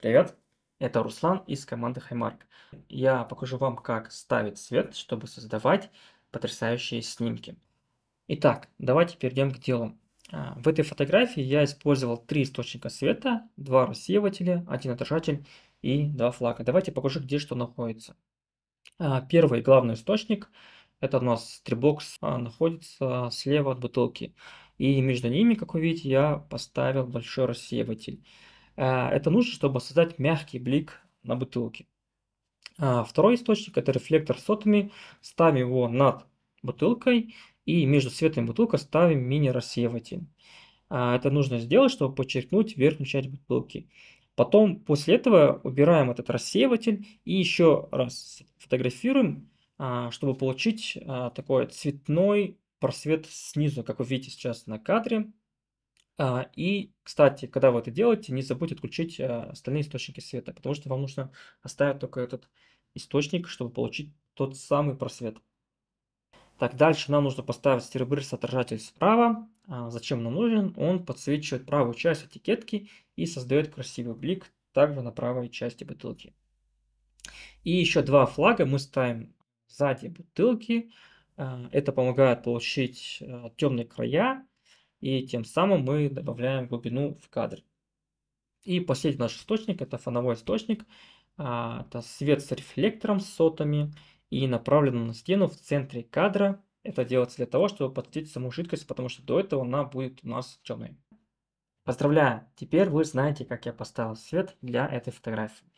Привет, это Руслан из команды Highmark. Я покажу вам, как ставить свет, чтобы создавать потрясающие снимки. Итак, давайте перейдем к делу. А, в этой фотографии я использовал три источника света, два рассеивателя, один отражатель и два флага. Давайте покажу, где что находится. А, первый главный источник – это у нас трибокс, а, находится слева от бутылки. И между ними, как вы видите, я поставил большой рассеиватель. А, это нужно, чтобы создать мягкий блик на бутылке. А, второй источник – это рефлектор с сотами. Ставим его над бутылкой и между светом и бутылкой ставим мини-рассеиватель. А, это нужно сделать, чтобы подчеркнуть верхнюю часть бутылки. Потом после этого убираем этот рассеиватель и еще раз фотографируем, чтобы получить такой цветной просвет снизу, как вы видите сейчас на кадре. А, и, кстати, когда вы это делаете, не забудьте отключить а, остальные источники света, потому что вам нужно оставить только этот источник, чтобы получить тот самый просвет. Так, дальше нам нужно поставить стирбырс отражатель справа. А, зачем нам нужен? Он подсвечивает правую часть этикетки и создает красивый блик также на правой части бутылки. И еще два флага мы ставим сзади бутылки. Это помогает получить темные края и тем самым мы добавляем глубину в кадр. И последний наш источник, это фоновой источник, а, это свет с рефлектором, с сотами и направлен на стену в центре кадра. Это делается для того, чтобы подсветить саму жидкость, потому что до этого она будет у нас темной. Поздравляю! Теперь вы знаете, как я поставил свет для этой фотографии.